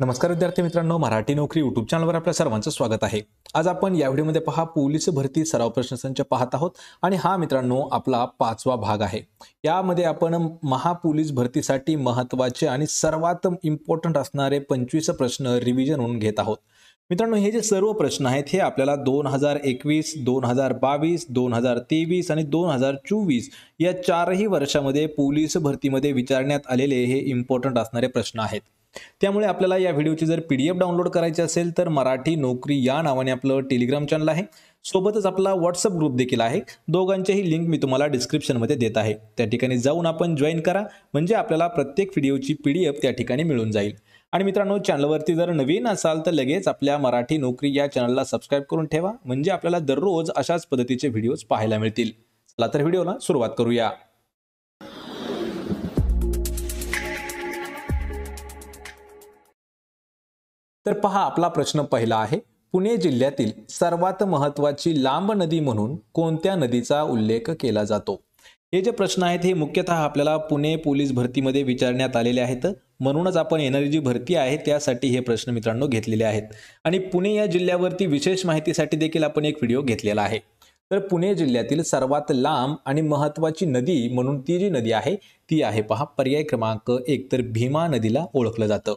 नमस्कार विद्यार्थी मित्रांनो मराठी नोकरी युट्यूब चॅनलवर आपल्या सर्वांचं स्वागत आहे आज आपण या व्हिडिओमध्ये पहा पोलीस भरती सराव प्रश्नसंच पाहत आहोत आणि हा मित्रांनो आपला पाचवा भाग आहे यामध्ये आपण महापोलीस भरतीसाठी महत्त्वाचे आणि सर्वात इम्पॉर्टंट असणारे पंचवीस प्रश्न रिव्हिजन होऊन घेत आहोत मित्रांनो हे जे सर्व प्रश्न आहेत हे आपल्याला दोन हजार एकवीस दोन हजार बावीस दोन हजार तेवीस आणि दोन हजार चोवीस या चारही वर्षामध्ये पोलीस भरतीमध्ये विचारण्यात आलेले हे इम्पॉर्टंट असणारे प्रश्न आहेत त्यामुळे आपल्याला या व्हिडिओची जर पी डी एफ डाउनलोड करायची असेल तर मराठी नोकरी या नावाने आपलं टेलिग्राम चॅनल आहे सोबतच आपला व्हॉट्सअप ग्रुप देखील आहे दोघांचेही लिंक मी तुम्हाला डिस्क्रिप्शनमध्ये देत आहे त्या ठिकाणी जाऊन आपण जॉईन करा म्हणजे आपल्याला प्रत्येक व्हिडिओची पी डी एफ त्या ठिकाणी मिळून जाईल आणि मित्रांनो चॅनलवरती जर नवीन असाल तर लगेच आपल्या मराठी नोकरी या चॅनलला सबस्क्राईब करून ठेवा म्हणजे आपल्याला दररोज अशाच पद्धतीचे व्हिडिओज पाहायला मिळतील चला तर व्हिडिओला सुरुवात करूया तर पहा आपला प्रश्न पहिला आहे पुणे जिल्ह्यातील सर्वात महत्त्वाची लांब नदी म्हणून कोणत्या नदीचा उल्लेख केला जातो हे जे प्रश्न आहेत हे मुख्यतः आपल्याला पुणे पोलीस भरतीमध्ये विचारण्यात आलेले आहेत म्हणूनच आपण येणारी जी भरती आहे त्यासाठी हे प्रश्न मित्रांनो घेतलेले आहेत आणि पुणे या जिल्ह्यावरती विशेष माहितीसाठी देखील आपण एक व्हिडिओ घेतलेला आहे तर पुणे जिल्ह्यातील सर्वात लांब आणि महत्त्वाची नदी म्हणून ती जी नदी आहे ती आहे पहा पर्याय क्रमांक एक तर भीमा नदीला ओळखलं जातं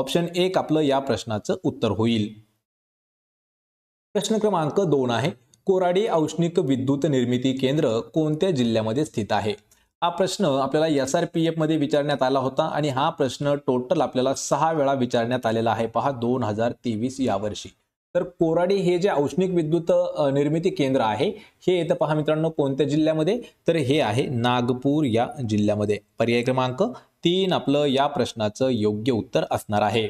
ऑप्शन एक आपलं या प्रश्नाचं उत्तर होईल प्रश्न क्रमांक दोन आहे कोराडी औष्णिक विद्युत निर्मिती केंद्र कोणत्या जिल्ह्यामध्ये स्थित आहे हा प्रश्न आपल्याला एस आर पी एफमध्ये विचारण्यात आला होता आणि हा प्रश्न टोटल आपल्याला सहा वेळा विचारण्यात आलेला आहे पहा दोन हजार तेवीस यावर्षी तर कोराडी हे जे औष्णिक विद्युत निर्मिती केंद्र आहे हे येतं पहा मित्रांनो कोणत्या जिल्ह्यामध्ये तर हे आहे नागपूर या जिल्ह्यामध्ये पर्याय क्रमांक तीन आपलं या प्रश्नाचं योग्य उत्तर असणार आहे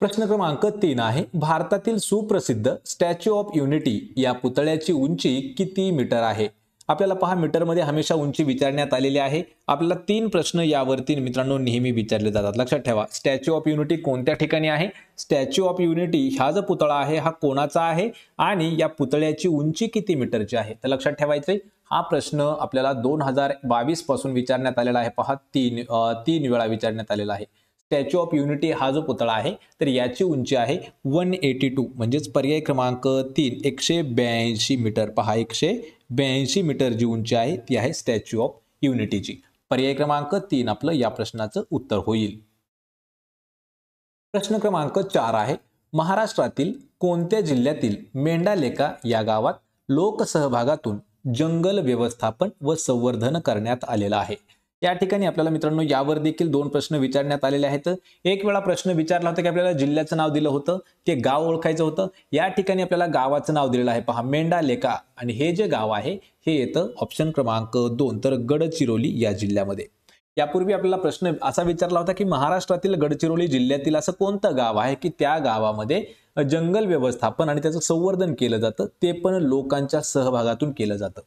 प्रश्न क्रमांक तीन आहे भारतातील सुप्रसिद्ध स्टॅच्यू ऑफ युनिटी या पुतळ्याची उंची किती मीटर आहे आपल्याला पहा मीटरमध्ये हमेशा उंची विचारण्यात आलेली आहे आपल्याला तीन प्रश्न यावरती मित्रांनो नेहमी विचारले जातात लक्षात ठेवा स्टॅच्यू ऑफ युनिटी कोणत्या ठिकाणी आहे स्टॅच्यू ऑफ युनिटी हा जो पुतळा आहे हा कोणाचा आहे आणि या पुतळ्याची उंची किती मीटरची आहे तर लक्षात ठेवायचंय हा प्रश्न आपल्याला दोन हजार बावीस पासून विचारण्यात आलेला आहे पहा तीन तीन वेळा विचारण्यात आलेला आहे स्टॅच्यू ऑफ युनिटी हा जो पुतळा आहे तर याची उंची आहे वन एटी टू म्हणजेच पर्याय क्रमांक तीन एकशे ब्याऐंशी मीटर पहा एकशे ब्याऐंशी मीटर जी उंची आहे ती आहे स्टॅच्यू ऑफ युनिटीची पर्याय क्रमांक तीन आपलं या प्रश्नाचं उत्तर होईल प्रश्न क्रमांक चार आहे महाराष्ट्रातील कोणत्या जिल्ह्यातील मेंढालेका या गावात लोकसहभागातून जंगल व्यवस्थापन व संवर्धन करण्यात आलेलं आहे या ठिकाणी आपल्याला मित्रांनो यावर देखील दोन प्रश्न विचारण्यात आलेले आहेत एक वेळा प्रश्न विचारला होता की आपल्याला जिल्ह्याचं नाव दिलं होतं ते गाव ओळखायचं होतं या ठिकाणी आपल्याला गावाचं नाव दिलेलं आहे पहा मेंढा लेका आणि हे जे गाव आहे हे येतं ऑप्शन क्रमांक दोन तर गडचिरोली या जिल्ह्यामध्ये यापूर्वी आपल्याला प्रश्न असा विचारला होता की महाराष्ट्रातील गडचिरोली जिल्ह्यातील असं कोणतं गाव आहे की त्या गावामध्ये जंगल व्यवस्थापन आणि त्याचं संवर्धन केलं जातं ते पण लोकांच्या सहभागातून केलं जातं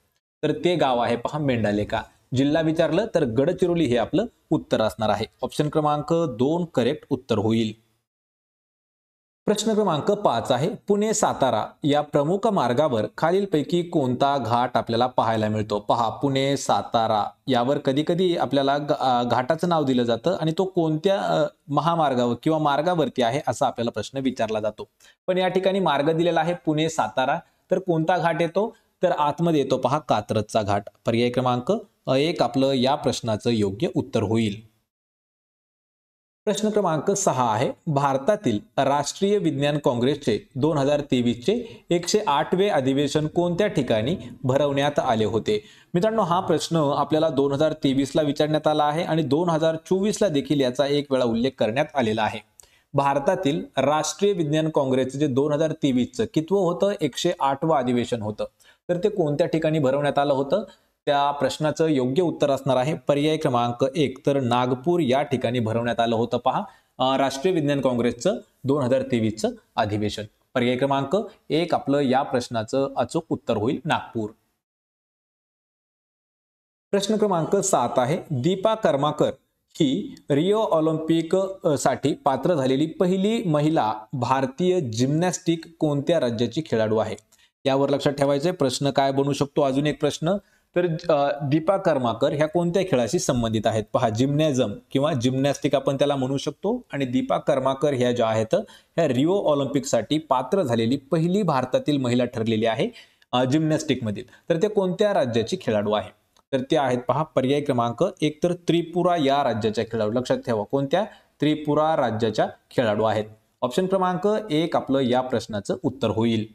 तर ते गाव आहे पहा मेंढालेका जिल्हा विचारलं तर गडचिरोली हे आपलं उत्तर असणार आहे ऑप्शन क्रमांक दोन करेक्ट उत्तर होईल प्रश्न क्रमांक पाच आहे पुणे सातारा या प्रमुख मार्गावर खालीलपैकी कोणता घाट आपल्याला पाहायला मिळतो पहा पुणे सातारा यावर कधी कधी आपल्याला घाटाचं नाव दिलं जातं आणि तो कोणत्या महामार्गावर किंवा मार्गावरती आहे असा आपल्याला प्रश्न विचारला जातो पण या ठिकाणी मार्ग दिलेला आहे पुणे सातारा तर कोणता घाट येतो तर आतमध्ये येतो पहा कात्रजचा घाट पर्याय क्रमांक एक आपलं या प्रश्नाचं योग्य उत्तर होईल प्रश्न क्रमांक सहा आहे भारतातील राष्ट्रीय विज्ञान काँग्रेसचे दोन हजार तेवीसचे एकशे आठवे अधिवेशन कोणत्या ठिकाणी भरवण्यात आले होते मित्रांनो हा प्रश्न आपल्याला दोन हजार तेवीसला विचारण्यात आला आहे आणि दोन हजार चोवीसला देखील याचा एक वेळा उल्लेख करण्यात आलेला आहे भारतातील राष्ट्रीय विज्ञान काँग्रेसचे जे दोन हजार तेवीसचं कितवं होतं एकशे आठवं अधिवेशन होतं तर ते कोणत्या ठिकाणी भरवण्यात आलं होतं त्या प्रश्नाचं योग्य उत्तर असणार आहे पर्याय क्रमांक एक तर नागपूर या ठिकाणी भरवण्यात आलं होतं पहा राष्ट्रीय विज्ञान काँग्रेसचं दोन हजार तेवीसचं अधिवेशन पर्याय क्रमांक एक आपलं या प्रश्नाचं अचूक उत्तर होईल नागपूर प्रश्न क्रमांक सात आहे दीपा कर्माकर ही रिओ ऑलिम्पिक साठी पात्र झालेली पहिली महिला भारतीय जिम्नॅस्टिक कोणत्या राज्याची खेळाडू आहे यावर लक्षात ठेवायचंय प्रश्न काय बनू शकतो अजून एक प्रश्न तर दीपा कर्माकर ह्या कोणत्या खेळाशी संबंधित आहेत पहा जिम्नॅझम किंवा जिम्नॅस्टिक आपण त्याला म्हणू शकतो आणि दीपा कर्माकर ह्या ज्या आहेत ह्या रिओ ऑलिम्पिकसाठी पात्र झालेली पहिली भारतातील महिला ठरलेली आहे जिम्नॅस्टिकमधील तर ते कोणत्या राज्याची खेळाडू आहे तर ते आहेत पहा पर्याय क्रमांक एक तर त्रिपुरा या राज्याच्या खेळाडू लक्षात ठेवा कोणत्या त्रिपुरा राज्याच्या खेळाडू आहेत ऑप्शन क्रमांक एक आपलं या प्रश्नाचं उत्तर होईल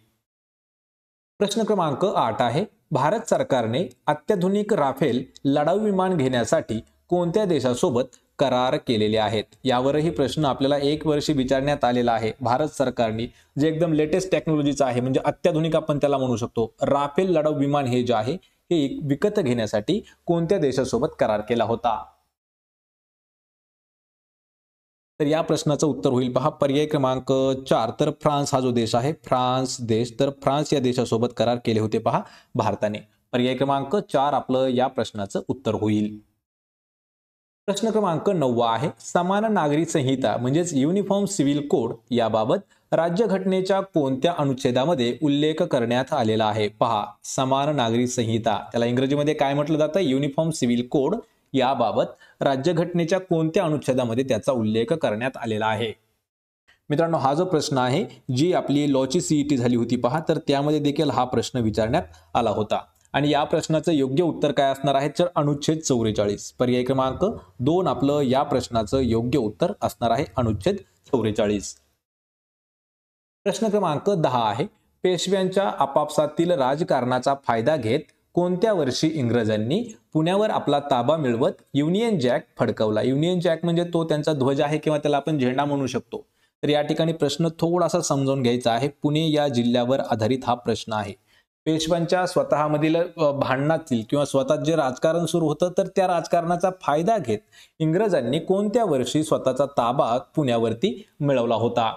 प्रश्न क्रमांक आठ आहे भारत सरकारने अत्याधुनिक राफेल लढाऊ विमान घेण्यासाठी कोणत्या देशासोबत करार केलेले आहेत यावरही प्रश्न आपल्याला एक वर्षी विचारण्यात आलेला आहे भारत सरकारने जे एकदम लेटेस्ट टेक्नॉलॉजीचं आहे म्हणजे अत्याधुनिक आपण त्याला म्हणू शकतो राफेल लढाऊ विमान हे जे आहे हे विकत घेण्यासाठी कोणत्या देशासोबत करार केला होता तर या प्रश्नाचं उत्तर होईल पहा पर्याय क्रमांक चार तर फ्रान्स हा जो देश आहे फ्रान्स देश तर फ्रान्स या देशासोबत करार केले होते पहा भारताने पर्याय क्रमांक चार आपलं या प्रश्नाचं उत्तर होईल प्रश्न क्रमांक नववा आहे समान नागरी संहिता म्हणजेच युनिफॉर्म सिव्हिल कोड याबाबत राज्यघटनेच्या कोणत्या अनुच्छेदामध्ये उल्लेख करण्यात आलेला आहे पहा समान नागरी संहिता त्याला इंग्रजीमध्ये काय म्हटलं जातं युनिफॉर्म सिव्हिल कोड याबाबत राज्यघटनेच्या कोणत्या अनुच्छेदामध्ये त्याचा उल्लेख करण्यात आलेला आहे मित्रांनो हा जो प्रश्न आहे जी आपली लॉची सीईटी e झाली होती पहा तर त्यामध्ये देखील हा प्रश्न विचारण्यात आला होता आणि या प्रश्नाचं योग्य उत्तर काय असणार आहे तर अनुच्छेद चौवेचाळीस पर्याय क्रमांक दोन आपलं या प्रश्नाचं योग्य उत्तर असणार आहे अनुच्छेद चौवेचाळीस प्रश्न क्रमांक दहा आहे पेशव्यांच्या आपापसातील राजकारणाचा फायदा घेत कोणत्या वर्षी इंग्रजांनी पुण्यावर आपला ताबा मिळवत युनियन जॅक फडकवला युनियन जॅक म्हणजे तो त्यांचा ध्वज आहे किंवा त्याला आपण झेंडा म्हणू शकतो तर या ठिकाणी प्रश्न थोडासा समजून घ्यायचा आहे पुणे या जिल्ह्यावर आधारित हा प्रश्न आहे पेशव्यांच्या स्वतःमधील भांडणातील किंवा स्वतः जे राजकारण सुरू होतं तर त्या राजकारणाचा फायदा घेत इंग्रजांनी कोणत्या वर्षी स्वतःचा ताबा पुण्यावरती मिळवला होता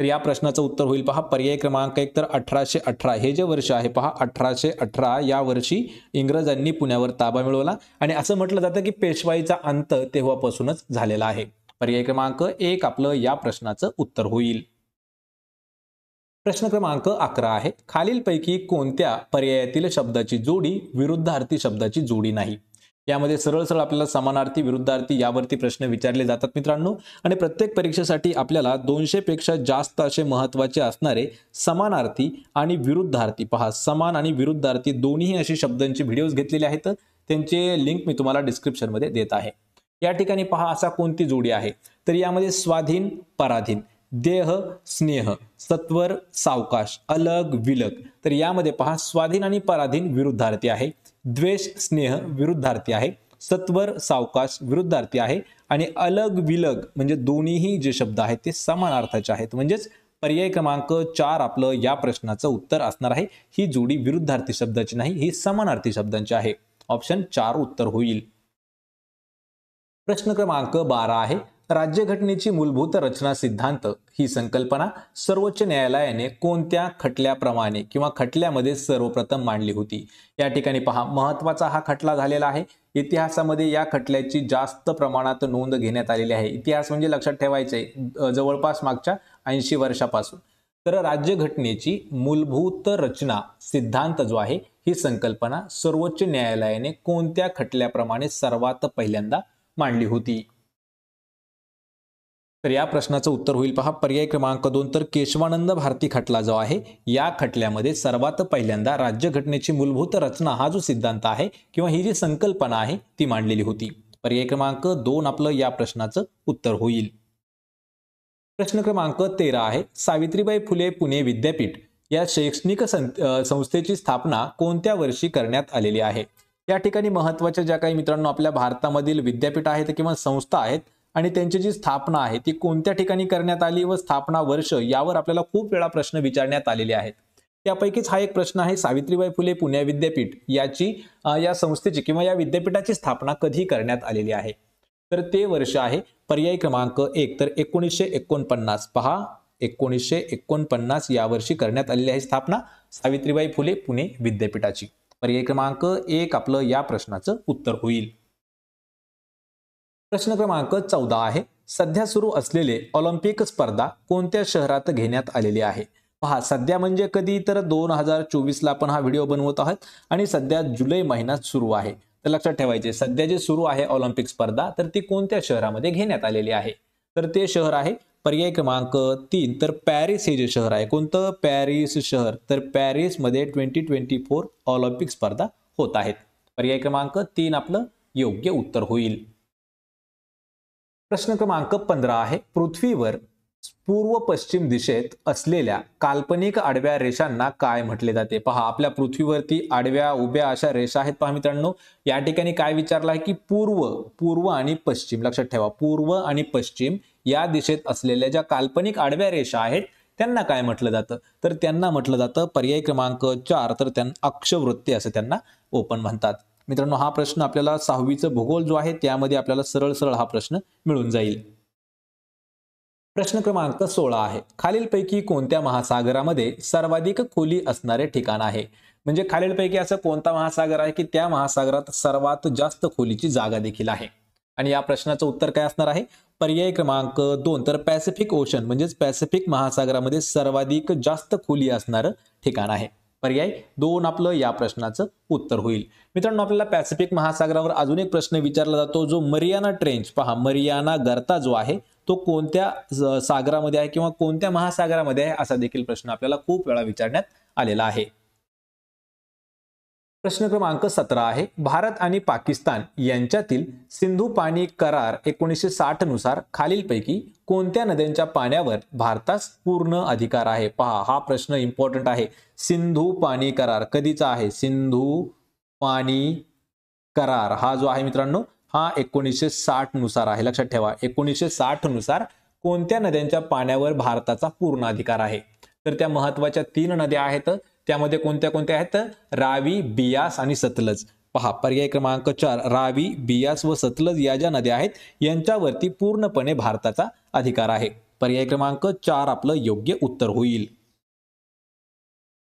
तर या प्रश्नाचं उत्तर होईल पहा पर्याय क्रमांक एक तर अठराशे अठरा हे जे वर्ष आहे पहा अठराशे अठरा या वर्षी इंग्रजांनी पुण्यावर ताबा मिळवला आणि असं म्हटलं जातं की पेशवाईचा अंत तेव्हापासूनच झालेला आहे पर्याय क्रमांक एक आपलं या प्रश्नाचं उत्तर होईल प्रश्न क्रमांक अकरा आहे खालीलपैकी कोणत्या पर्यायातील शब्दाची जोडी विरुद्धार्थी शब्दाची जोडी नाही यामध्ये सरळ सरळ आपल्याला समानार्थी विरुद्धार्थी यावरती प्रश्न विचारले जातात मित्रांनो आणि प्रत्येक परीक्षेसाठी आपल्याला दोनशे पेक्षा जास्त असे महत्त्वाचे असणारे समानार्थी आणि विरुद्धार्थी पहा समान आणि विरुद्धार्थी दोन्ही अशी शब्दांची व्हिडिओज घेतलेले आहेत त्यांचे लिंक मी तुम्हाला डिस्क्रिप्शनमध्ये देत आहे या ठिकाणी पहा असा कोणती जोडी आहे तर यामध्ये स्वाधीन पराधीन देह स्नेह सत्वर सावकाश अलग विलग तर यामध्ये पहा स्वाधीन आणि पराधीन विरुद्धार्थी आहे द्वेष स्नेह विरुद्धार्थी आहे सत्वर सावकाश विरुद्धार्थी आहे आणि अलग विलग म्हणजे दोन्हीही जे शब्द आहेत ते समान अर्थाचे आहेत म्हणजेच पर्याय क्रमांक चार आपलं या प्रश्नाचं उत्तर असणार आहे ही जोडी विरुद्धार्थी शब्दाची नाही ही समानार्थी शब्दांची आहे ऑप्शन चार उत्तर होईल प्रश्न क्रमांक बारा आहे राज्यघटनेची मूलभूत रचना सिद्धांत ही संकल्पना सर्वोच्च न्यायालयाने कोणत्या खटल्याप्रमाणे किंवा खटल्यामध्ये सर्वप्रथम मांडली होती या ठिकाणी पहा महत्वाचा हा खटला झालेला आहे इतिहासामध्ये या खटल्याची जास्त प्रमाणात नोंद घेण्यात आलेली आहे इतिहास म्हणजे लक्षात ठेवायचे जवळपास मागच्या ऐंशी वर्षापासून तर राज्यघटनेची मूलभूत रचना सिद्धांत जो आहे ही संकल्पना सर्वोच्च न्यायालयाने कोणत्या खटल्याप्रमाणे सर्वात पहिल्यांदा मांडली होती तर या प्रश्नाचं उत्तर होईल पहा पर्याय क्रमांक दोन तर केशवानंद भारती खटला जो आहे या खटल्यामध्ये सर्वात पहिल्यांदा राज्यघटनेची मूलभूत रचना हा जो सिद्धांत आहे किंवा ही जी संकल्पना आहे ती मांडलेली होती पर्याय क्रमांक दोन आपलं या प्रश्नाचं उत्तर होईल प्रश्न क्रमांक तेरा आहे सावित्रीबाई फुले पुणे विद्यापीठ या शैक्षणिक संस्थेची स्थापना कोणत्या वर्षी करण्यात आलेली आहे या ठिकाणी महत्वाच्या ज्या काही मित्रांनो आपल्या भारतामधील विद्यापीठ आहेत किंवा संस्था आहेत आणि त्यांची जी स्थापना आहे ती कोणत्या ठिकाणी करण्यात आली व स्थापना वर्ष यावर आपल्याला खूप वेळा प्रश्न विचारण्यात आलेले आहेत त्यापैकीच हा एक प्रश्न आहे सावित्रीबाई फुले पुणे विद्यापीठ याची या संस्थेची किंवा या विद्यापीठाची स्थापना कधी करण्यात आलेली आहे तर ते वर्ष आहे पर्याय क्रमांक एक तर एकोणीसशे एकोणपन्नास पहा एकोणीसशे एकोणपन्नास या वर्षी करण्यात आलेली आहे स्थापना सावित्रीबाई फुले पुणे विद्यापीठाची पर्याय क्रमांक एक आपलं या प्रश्नाचं उत्तर होईल प्रश्न क्रमांक चौदा आहे सध्या सुरू असलेले ऑलिम्पिक स्पर्धा कोणत्या शहरात घेण्यात आलेली आहे पहा सध्या म्हणजे कधी तर दोन हजार चोवीसला आपण हा व्हिडिओ बनवत आहोत आणि सध्या जुलै महिन्यात सुरू आहे तर लक्षात ठेवायचे सध्या जे सुरू आहे ऑलिम्पिक स्पर्धा तर ती कोणत्या शहरामध्ये घेण्यात आलेली आहे तर ते शहर आहे पर्याय क्रमांक तीन तर पॅरिस हे जे शहर आहे कोणतं पॅरिस शहर तर पॅरिसमध्ये ट्वेंटी ट्वेंटी फोर ऑलिम्पिक स्पर्धा होत आहेत पर्याय क्रमांक तीन आपलं योग्य उत्तर होईल प्रश्न क्रमांक पंधरा आहे पृथ्वीवर पूर्व पश्चिम दिशेत असलेल्या काल्पनिक आडव्या रेषांना काय म्हटले जाते पहा आपल्या पृथ्वीवरती आडव्या उभ्या अशा रेषा आहेत पहा मित्रांनो या ठिकाणी काय विचारलं आहे की पूर्व पूर्व आणि पश्चिम लक्षात ठेवा पूर्व आणि पश्चिम या दिशेत असलेल्या ज्या काल्पनिक आडव्या रेषा आहेत त्यांना काय म्हटलं जातं तर त्यांना म्हटलं जातं पर्याय क्रमांक चार तर त्यांना अक्षवृत्ती असं त्यांना ओपन म्हणतात मित्रांनो हा प्रश्न आपल्याला सहावीचं भूगोल जो आहे त्यामध्ये आपल्याला सरळ सरळ हा प्रश्न मिळून जाईल प्रश्न क्रमांक सोळा आहे खालीलपैकी कोणत्या महासागरामध्ये सर्वाधिक खोली असणारे ठिकाण आहे म्हणजे खालीलपैकी असं कोणता महासागर आहे की त्या महासागरात सर्वात जास्त खोलीची जागा देखील आहे आणि या प्रश्नाचं उत्तर काय असणार आहे पर्याय क्रमांक दोन तर पॅसिफिक ओशन म्हणजेच पॅसिफिक महासागरामध्ये सर्वाधिक जास्त खोली असणारं ठिकाण आहे पर्याय दोन आपलं या प्रश्नाचं उत्तर होईल मित्रांनो आपल्याला पॅसिफिक महासागरावर अजून एक प्रश्न विचारला जातो जो मरियाना ट्रेंच पहा मरियाना गर्ता जो आहे तो कोणत्या सागरामध्ये आहे किंवा कोणत्या महासागरामध्ये आहे असा देखील प्रश्न आपल्याला खूप वेळा विचारण्यात आलेला आहे प्रश्न क्रमांक सतरा आहे भारत आणि पाकिस्तान यांच्यातील सिंधू पाणी करार एकोणीसशे साठ नुसार खालीलपैकी कोणत्या नद्यांच्या पाण्यावर भारतास पूर्ण अधिकार आहे पहा हा प्रश्न इम्पॉर्टंट आहे सिंधू पाणी करार कधीचा आहे सिंधू पाणी करार हा जो आहे मित्रांनो हा एकोणीसशे साठ नुसार आहे लक्षात ठेवा एकोणीसशे साठ नुसार कोणत्या नद्यांच्या पाण्यावर भारताचा पूर्ण अधिकार आहे तर त्या महत्वाच्या तीन नद्या आहेत त्यामध्ये कोणत्या कोणत्या आहेत रावी बियास आणि सतलज पहा पर्याय क्रमांक चार रावी बियास व सतलज या ज्या नद्या आहेत यांच्यावरती पूर्णपणे भारताचा अधिकार आहे पर्याय क्रमांक चार आपलं योग्य उत्तर होईल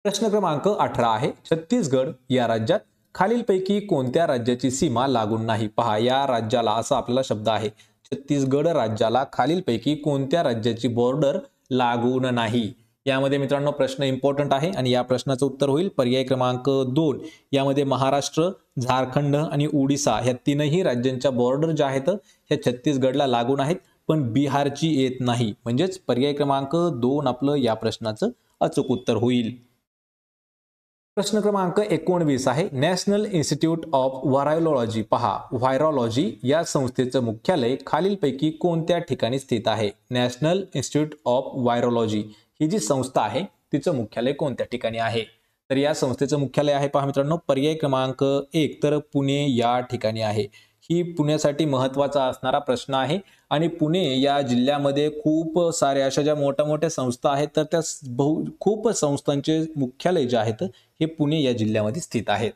प्रश्न क्रमांक अठरा आहे छत्तीसगड या राज्यात खालीलपैकी कोणत्या राज्याची सीमा लागून नाही पहा या राज्याला असा आपला शब्द आहे छत्तीसगड राज्याला खालीलपैकी कोणत्या राज्याची बॉर्डर लागून नाही यामध्ये मित्रांनो प्रश्न इम्पॉर्टंट आहे आणि या प्रश्नाचं उत्तर होईल पर्याय क्रमांक दोन यामध्ये महाराष्ट्र झारखंड आणि उडिसा ह्या तीनही राज्यांच्या बॉर्डर ज्या आहेत ह्या छत्तीसगडला लागून आहेत पण बिहारची येत नाही म्हणजेच पर्याय क्रमांक दोन आपलं या प्रश्नाचं अचूक उत्तर होईल प्रश्न क्रमांक एकोणवीस आहे नॅशनल इन्स्टिट्यूट ऑफ व्हायरोलॉजी पहा व्हायरोलॉजी या संस्थेचं मुख्यालय खालीलपैकी कोणत्या ठिकाणी स्थित आहे नॅशनल इन्स्टिट्यूट ऑफ व्हायरोलॉजी ही जी संस्था आहे तिचं मुख्यालय कोणत्या ठिकाणी आहे तर या संस्थेचं मुख्यालय आहे पहा मित्रांनो पर्याय क्रमांक एक तर पुणे या ठिकाणी आहे ही पुण्यासाठी महत्वाचा असणारा प्रश्न आहे आणि पुणे या जिल्ह्यामध्ये खूप साऱ्या अशा ज्या मोठ्या मोठ्या संस्था आहेत तर त्या बहु खूप संस्थांचे मुख्यालय जे आहेत हे पुणे या जिल्ह्यामध्ये स्थित आहेत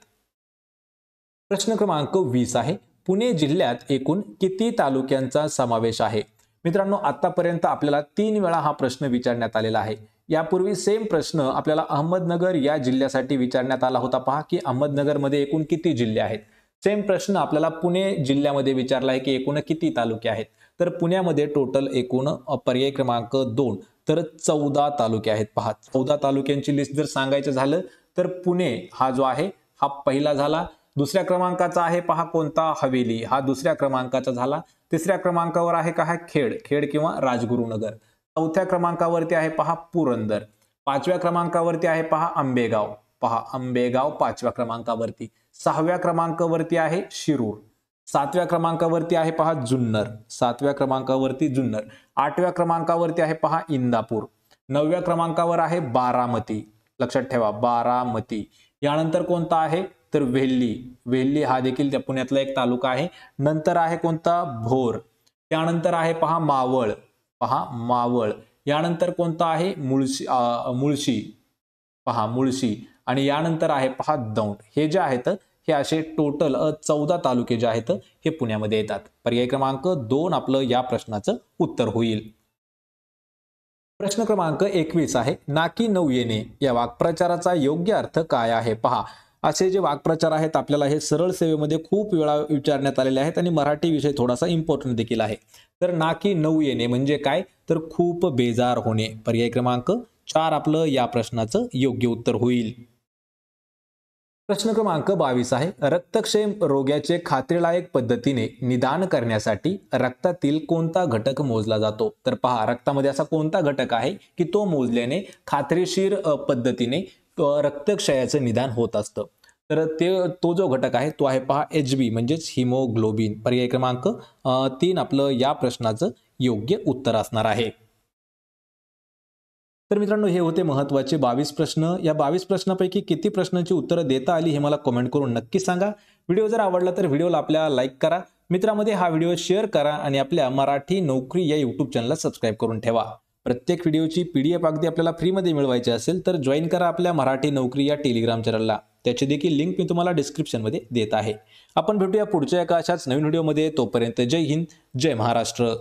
प्रश्न क्रमांक वीस आहे पुणे जिल्ह्यात एकूण किती तालुक्यांचा समावेश आहे मित्रांनो आतापर्यंत आपल्याला तीन वेळा हा प्रश्न विचारण्यात आलेला आहे यापूर्वी सेम प्रश्न आपल्याला अहमदनगर या जिल्ह्यासाठी विचारण्यात आला होता पहा की अहमदनगरमध्ये एकूण किती जिल्हे आहेत सेम प्रश्न आपल्याला पुणे जिल्ह्यामध्ये विचारला आहे की एकूण किती तालुके आहेत तर पुण्यामध्ये टोटल एकूण पर्याय क्रमांक दोन तर चौदा तालुके आहेत पहा चौदा तालुक्यांची लिस्ट जर सांगायचं झालं तर पुणे हा जो आहे हा पहिला झाला दुसऱ्या क्रमांकाचा आहे पहा कोणता हवेली हा दुसऱ्या क्रमांकाचा झाला तिसऱ्या क्रमांकावर आहे का हा खेड खेड किंवा राजगुरुनगर चौथ्या क्रमांकावरती आहे पहा पुरंदर पाचव्या क्रमांकावरती आहे पहा आंबेगाव पहा आंबेगाव पाचव्या क्रमांकावरती सहाव्या क्रमांकावरती आहे शिरूर सातव्या क्रमांकावरती आहे पहा जुन्नर सातव्या क्रमांकावरती जुन्नर आठव्या क्रमांकावरती आहे पहा इंदापूर नवव्या क्रमांकावर आहे बारामती लक्षात ठेवा बारामती यानंतर कोणता आहे तर वेल्ली वेल्ली हा देखील त्या पुण्यातला एक तालुका आहे नंतर आहे कोणता भोर त्यानंतर आहे पहा मावळ पहा मावळ यानंतर कोणता आहे मुळशी मुळशी पहा मुळशी आणि यानंतर आहे पहा दौंड हे जे आहेत हे असे टोटल चौदा तालुके जे आहेत हे पुण्यामध्ये येतात पर्याय क्रमांक दोन आपलं या प्रश्नाचं उत्तर होईल प्रश्न क्रमांक एकवीस आहे नाकी नऊ येणे या वाक्प्रचाराचा योग्य अर्थ काय आहे पहा असे जे वाक्प्रचार आहेत आपल्याला हे सरळ सेवेमध्ये खूप वेळा विचारण्यात आलेले आहेत आणि मराठी विषय थोडासा इम्पॉर्टंट देखील आहे तर नाकी नऊ येणे म्हणजे काय तर खूप बेजार होणे पर्याय क्रमांक चार आपलं या प्रश्नाचं योग्य उत्तर होईल प्रश्न क्रमांक बावीस आहे रक्तक्षय रोग्याचे खात्रीलायक पद्धतीने निदान करण्यासाठी रक्तातील कोणता घटक मोजला जातो तर पहा रक्तामध्ये असा कोणता घटक आहे की तो मोजल्याने खात्रीशीर पद्धतीने रक्तक्षयाचं निदान होत असतं तर ते तो जो घटक आहे तो आहे पहा एच बी म्हणजेच हिमोग्लोबिन पर्याय क्रमांक तीन आपलं या प्रश्नाचं योग्य उत्तर असणार आहे तर मित्रांनो हे होते महत्त्वाचे बावीस प्रश्न या बावीस प्रश्नापैकी किती प्रश्नांची उत्तरं देता आली हे मला कमेंट करून नक्की सांगा व्हिडिओ जर आवडला तर व्हिडिओला आपल्या लाईक करा मित्रांमध्ये हा व्हिडिओ शेअर करा आणि आपल्या मराठी नोकरी या यूट्यूब चॅनलला सबस्क्राईब करून ठेवा प्रत्येक व्हिडिओची पी डी एफ अगदी आपल्याला फ्रीमध्ये मिळवायची असेल तर जॉईन करा आपल्या मराठी नोकरी या टेलिग्राम चॅनलला त्याची देखील लिंक मी तुम्हाला डिस्क्रिप्शनमध्ये देत आहे आपण भेटूया पुढच्या एका अशाच नवीन व्हिडिओमध्ये तोपर्यंत जय हिंद जय महाराष्ट्र